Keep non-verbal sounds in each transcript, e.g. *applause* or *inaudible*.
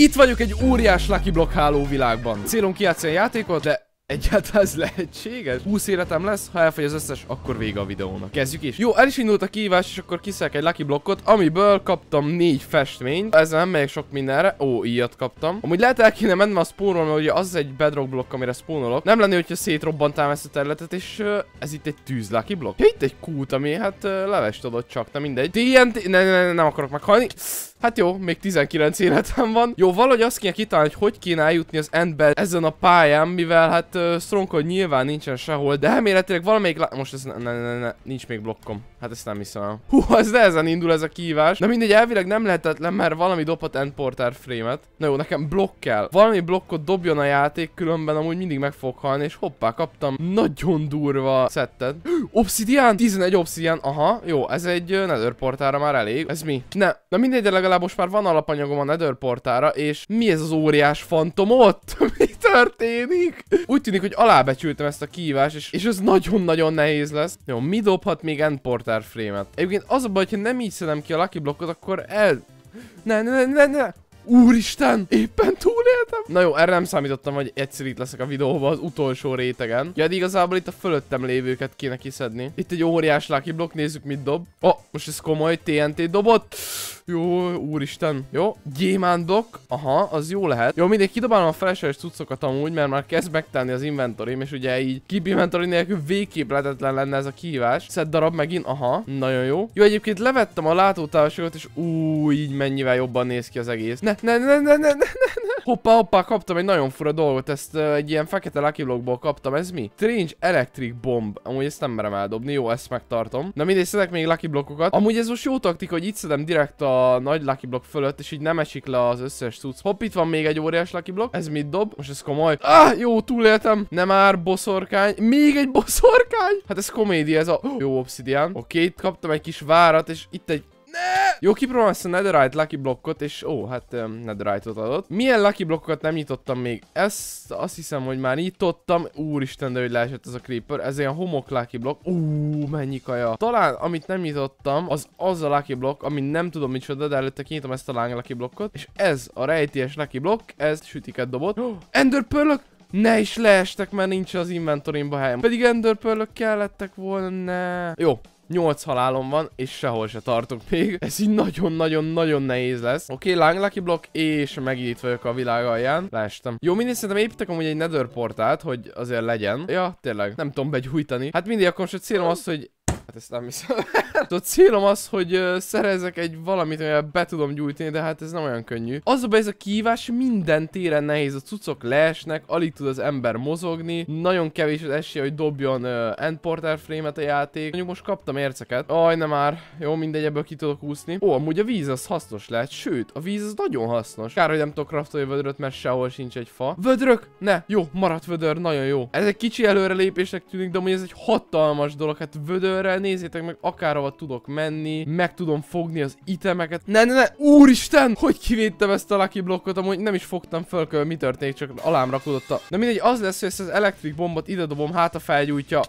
Itt vagyok egy óriás Lucky Block háló világban. Célom kijátszani a játékot, de Egyáltalán ez lehetséges? 20 életem lesz, ha elfogy az összes, akkor vége a videónak. Kezdjük is. Jó, el is indult a kihívás, és akkor kiszek egy lucky blokkot, amiből kaptam négy festményt. Ez nem megyek sok mindenre. Ó, ilyet kaptam. Amúgy lehet el kéne mennem a spawnról, mert ugye az egy bedrock blokk, amire spawnolok. Nem lenne, hogyha szétrobbantám ezt a területet, és uh, ez itt egy tűz lucky blokk. Ja, itt egy kút, ami hát uh, levest adott csak, nem mindegy. TNT, ne, ne, ne, nem akarok meghalni. Hát jó, még 19 életem van. Jó, valahogy azt kéne kitalálni, hogy hogy kéne eljutni az endbe ezen a pályán, mivel hát uh, stronghold nyilván nincsen sehol, de elméletileg valamelyik lá... Most ez ne, ne, ne, ne, nincs még blokkom. Hát ezt nem hiszem Hú, *laughs* ez nehezen indul ez a kívás. De mindegy, elvileg nem lehetetlen, mert valami dobhat endportár frame-et. Na jó, nekem blokk kell. Valami blokkot dobjon a játék, különben amúgy mindig meg fog halni, és hoppá, kaptam nagyon durva szettet. *gasps* Obsidian? 11 obsidian, aha, jó, ez egy uh, nether portára már elég. Ez mi? Ne, na mindegy, de legalább most már van alapanyagom a nether portára, és mi ez az óriás fantom ott? *laughs* történik? Úgy tűnik, hogy alábecsültem ezt a kívást, és, és ez nagyon-nagyon nehéz lesz. Jó, mi dobhat még endporter frame-et? Egyébként az a baj, hogyha nem így szedem ki a lucky blokkot, akkor el... Ne, ne, ne, ne, ne! Úristen, éppen túléltem. Na jó, erre nem számítottam, hogy egyszer itt leszek a videóban az utolsó rétegen. Ja, de igazából itt a fölöttem lévőket kéne kiszedni. Itt egy óriás lucky blokk, nézzük mit dob. Oh, most ez komoly, TNT dobott. Jó, úristen. Jó, gyémándok. Aha, az jó lehet. Jó, mindig kidobálom a felesleges cuccokat amúgy, mert már kezd megtenni az inventory és ugye így kip inventory nélkül végképp lehetetlen lenne ez a kihívás. Szed darab megint, aha, nagyon jó. Jó, egyébként levettem a látótávolságot, és új, így mennyivel jobban néz ki az egész. Ne, ne, ne, ne, ne, ne, ne, ne. Hoppá, hoppá, kaptam egy nagyon fura dolgot, ezt uh, egy ilyen fekete Lucky Blockból kaptam, ez mi? Strange Electric Bomb, amúgy ezt nem merem eldobni, jó, ezt megtartom. Na mindegy, szedek még Lucky Blockokat. Amúgy ez most jó taktika, hogy itt szedem direkt a nagy Lucky Block fölött, és így nem esik le az összes cucc. Hopp, itt van még egy óriás Lucky Block, ez mit dob? Most ez komoly. Ah, jó, túléltem. Nem már boszorkány, még egy boszorkány? Hát ez komédia, ez a... Jó, obszidián. Oké, itt kaptam egy kis várat, és itt egy jó, ezt a netherite lucky blokkot, és ó, hát um, netherite-ot adott. Milyen lucky blokkokat nem nyitottam még? Ezt azt hiszem, hogy már nyitottam. Úristen, de hogy leesett ez a creeper. Ez ilyen homok lucky blokk. Ú, mennyi kaja. Talán, amit nem nyitottam, az az a lucky blokk, ami nem tudom micsoda, de előtte kinyitom ezt a láng lucky blokkot. És ez a rejtélyes lucky blokk, ez sütiket dobott. Oh, ender pörlök! Ne is leestek, mert nincs az inventorimba helyem. Pedig enderpearl kellettek volna. Jó, 8 halálom van, és sehol se tartok még. Ez így nagyon-nagyon-nagyon nehéz lesz. Oké, okay, Lang lucky block, és megint vagyok a világ alján. Leestem. Jó, mindig szerintem építek amúgy egy nether portát, hogy azért legyen. Ja, tényleg, nem tudom begyújtani. Hát mindig akkor most a célom az, hogy Hát ezt nem hiszem. a *laughs* célom az, hogy szerezek egy valamit, amivel be tudom gyújtani, de hát ez nem olyan könnyű. Az a ez a kihívás minden téren nehéz, a cucok leesnek, alig tud az ember mozogni, nagyon kevés az esély, hogy dobjon uh, endporter frame-et a játék. Mondjuk most kaptam érceket. Aj, nem már. Jó, mindegy, ebből ki tudok úszni. Ó, amúgy a víz az hasznos lehet, sőt, a víz az nagyon hasznos. Kár, hogy nem tudok kraftolni vödröt, mert sehol sincs egy fa. Vödrök? Ne, jó, maradt vödör, nagyon jó. Ez egy kicsi előrelépésnek tűnik, de amúgy ez egy hatalmas dolog, hát vödörrel nézzétek meg, akárhova tudok menni, meg tudom fogni az itemeket. Ne, ne, ne, úristen, hogy kivédtem ezt a lucky blokkot, amúgy nem is fogtam föl, kö, mi történik, csak alám rakódott a... De mindegy, az lesz, hogy ezt az elektrik bombot ide dobom, hát a felgyújtja.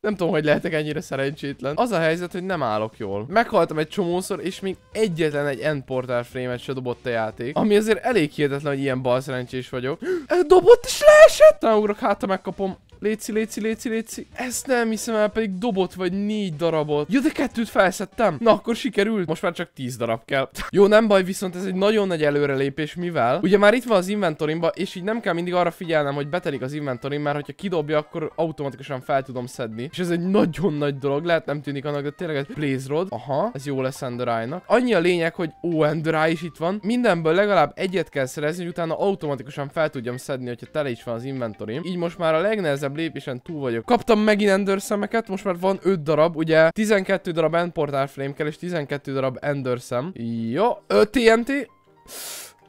Nem tudom, hogy lehetek ennyire szerencsétlen. Az a helyzet, hogy nem állok jól. Meghaltam egy csomószor, és még egyetlen egy endportál frame-et se dobott a játék. Ami azért elég hihetetlen, hogy ilyen bal szerencsés vagyok. *gasps* Dobott is leesett! Talán ugrok, hát megkapom. Léci, léci, léci, léci. Ezt nem hiszem el, pedig dobott vagy négy darabot. Jó, de kettőt felszettem. Na, akkor sikerült. Most már csak tíz darab kell. *laughs* Jó, nem baj, viszont ez egy nagyon nagy előrelépés, mivel ugye már itt van az inventorimba, és így nem kell mindig arra figyelnem, hogy betelik az inventorim, mert hogyha kidobja, akkor automatikusan fel tudom szedni. És ez egy nagyon nagy dolog, lehet nem tűnik annak, de tényleg egy blaze rod. Aha, ez jó lesz Enderájnak. Annyi a lényeg, hogy ó, Enderáj is itt van. Mindenből legalább egyet kell szerezni, hogy utána automatikusan fel tudjam szedni, hogyha tele is van az inventorim. Így most már a legnehezebb nehezebb lépésen túl vagyok. Kaptam megint ender szemeket, most már van 5 darab, ugye 12 darab Endportal flame kell, és 12 darab ender szem. Jó, 5 TNT.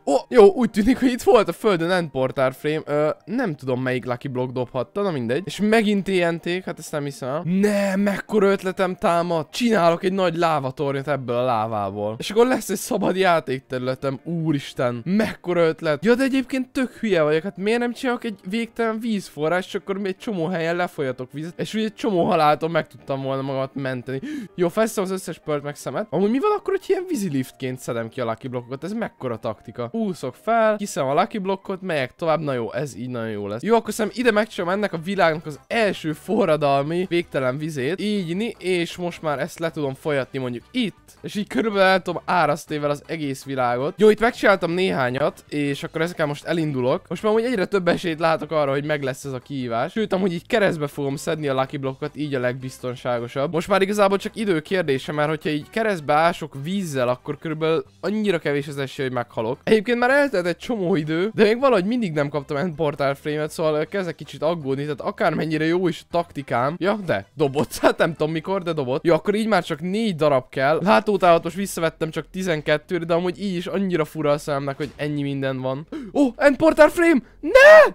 Oh, jó, úgy tűnik, hogy itt volt a földön endportár frame. Ö, nem tudom, melyik Lucky Block dobhatta, na mindegy. És megint tnt hát ezt nem hiszem. Ne, mekkora ötletem támad. Csinálok egy nagy lávatornyot ebből a lávából. És akkor lesz egy szabad játékterületem, úristen. Mekkora ötlet. Ja, de egyébként tök hülye vagyok. Hát miért nem csinálok egy végtelen vízforrás, és akkor egy csomó helyen lefolyatok vizet. És ugye egy csomó haláltól meg tudtam volna magamat menteni. Jó, feszem az összes pört meg szemet. Amúgy mi van akkor, hogy ilyen víziliftként szedem ki a Lucky Blockokat? Ez mekkora taktika úszok fel, hiszem a lucky blokkot, megyek tovább, na jó, ez így nagyon jó lesz. Jó, akkor szem ide megcsinálom ennek a világnak az első forradalmi végtelen vizét, így ni, és most már ezt le tudom folyatni mondjuk itt, és így körülbelül el tudom árasztével az egész világot. Jó, itt megcsináltam néhányat, és akkor ezekkel most elindulok. Most már úgy egyre több esélyt látok arra, hogy meg lesz ez a kihívás. Sőt, amúgy így keresztbe fogom szedni a lucky blokkot, így a legbiztonságosabb. Most már igazából csak idő kérdése, mert hogyha így keresztbe ások vízzel, akkor körülbelül annyira kevés az esély, hogy meghalok. Egyébként Egyébként már eltelt egy csomó idő, de még valahogy mindig nem kaptam egy portál frame-et, szóval kezdek kicsit aggódni, tehát akármennyire jó is a taktikám. Ja, de dobott, *laughs* hát nem tudom mikor, de dobott. Ja, akkor így már csak négy darab kell. Látótálat most visszavettem csak 12 de amúgy így is annyira fura a szemnek, hogy ennyi minden van. *gasps* Ó, oh, end portál frame! Ne!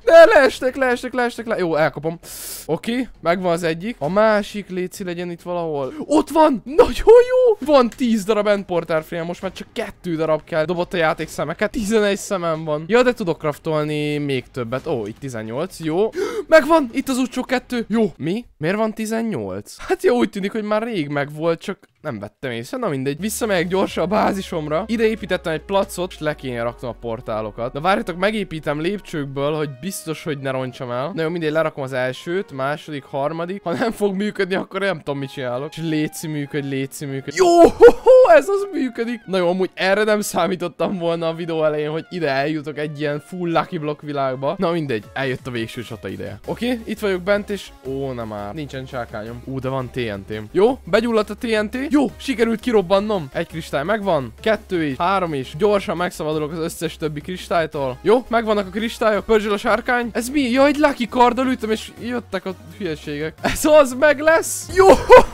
Ne, leestek, leestek, leestek, le. Jó, elkapom. Oké, okay, megvan az egyik. A másik léci legyen itt valahol. Ott van! Nagyon jó! Van 10 darab end portál frame, most már csak kettő darab kell. Dobott a játék szemeket. 11 szemem van. Ja, de tudok kraftolni még többet. Ó, itt 18, jó. *gasps* Megvan, itt az utcsó 2. Jó, mi? Miért van 18? Hát jó, úgy tűnik, hogy már rég megvolt, csak nem vettem észre, na mindegy. Visszamegyek gyorsan a bázisomra. Ide építettem egy placot, és le kéne raknom a portálokat. Na várjatok, megépítem lépcsőkből, hogy biztos, hogy ne roncsam el. Na jó, mindegy, lerakom az elsőt, második, harmadik. Ha nem fog működni, akkor nem tudom, mit csinálok. És léci működ, léci működ. Jó, ho, ho, ez az működik. Na jó, amúgy erre nem számítottam volna a videó elején, hogy ide eljutok egy ilyen full lucky block világba. Na mindegy, eljött a végső csata ideje. Oké, okay, itt vagyok bent, és ó, nem már. Nincsen csákányom. Ú, de van TNT-m. Jó, begyulladt a TNT, jó, sikerült kirobbannom. Egy kristály megvan, kettő is, három is. Gyorsan megszabadulok az összes többi kristálytól. Jó, megvannak a kristályok, pörzsöl a sárkány. Ez mi? Ja, egy lucky karddal ütöm, és jöttek a hülyeségek. Ez az meg lesz? Jó,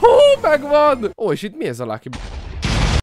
*laughs* megvan! Ó, és itt mi ez a lucky?